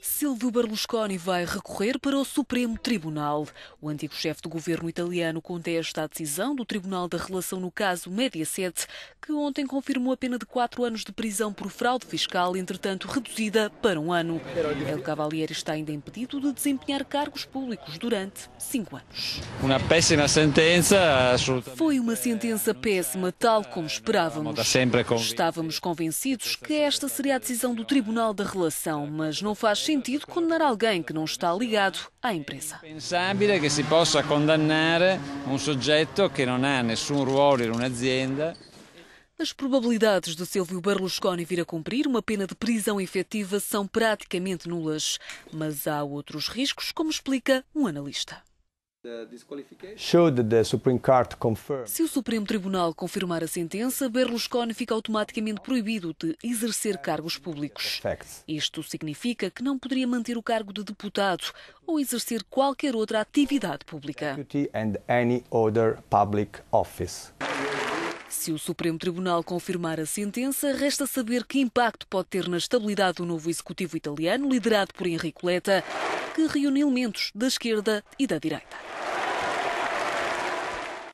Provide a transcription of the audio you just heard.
Silvio Berlusconi vai recorrer para o Supremo Tribunal. O antigo chefe do governo italiano contesta a decisão do Tribunal da Relação no caso Mediaset, que ontem confirmou a pena de quatro anos de prisão por fraude fiscal, entretanto reduzida para um ano. El é Cavalieri está ainda impedido de desempenhar cargos públicos durante cinco anos. Uma péssima sentença. Foi uma sentença péssima, tal como esperávamos. Estávamos convencidos que esta seria a decisão do Tribunal da Relação mas não faz sentido condenar alguém que não está ligado à empresa. É impensável que se possa condenar um sujeito que não tem nenhum ruolo em uma azienda. As probabilidades de Silvio Berlusconi vir a cumprir uma pena de prisão efetiva são praticamente nulas, mas há outros riscos, como explica um analista. Se o Supremo Tribunal confirmar a sentença, Berlusconi fica automaticamente proibido de exercer cargos públicos. Isto significa que não poderia manter o cargo de deputado ou exercer qualquer outra atividade pública. Se o Supremo Tribunal confirmar a sentença, resta saber que impacto pode ter na estabilidade do novo executivo italiano, liderado por Enrico Letta, que reúne elementos da esquerda e da direita.